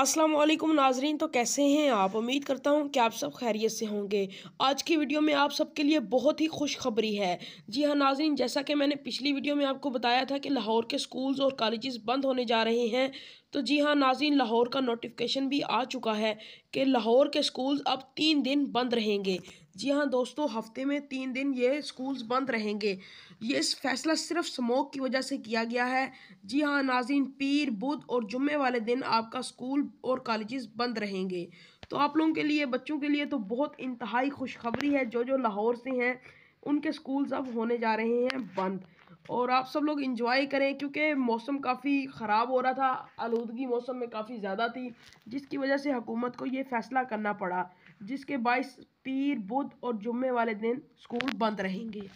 अस्सलाम वालेकुम नाजरीन तो कैसे हैं आप उम्मीद करता हूँ कि आप सब खैरियत से होंगे आज की वीडियो में आप सबके लिए बहुत ही खुशखबरी है जी हाँ नाजरीन जैसा कि मैंने पिछली वीडियो में आपको बताया था कि लाहौर के स्कूल्स और कॉलेजेस बंद होने जा रहे हैं तो जी हाँ नाजीन लाहौर का नोटिफिकेशन भी आ चुका है कि लाहौर के स्कूल्स अब तीन दिन बंद रहेंगे जी हाँ दोस्तों हफ्ते में तीन दिन ये स्कूल्स बंद रहेंगे ये इस फैसला सिर्फ स्मोक की वजह से किया गया है जी हाँ नाजीन पीर बुध और जुम्मे वाले दिन आपका स्कूल और कॉलेजेस बंद रहेंगे तो आप लोगों के लिए बच्चों के लिए तो बहुत इंतहाई खुशखबरी है जो जो लाहौर से हैं उनके स्कूल्स अब होने जा रहे हैं बंद और आप सब लोग इंजॉय करें क्योंकि मौसम काफ़ी ख़राब हो रहा था आलूदगी मौसम में काफ़ी ज़्यादा थी जिसकी वजह से हुकूमत को ये फैसला करना पड़ा जिसके बाईस पीर बुध और जुम्मे वाले दिन स्कूल बंद रहेंगे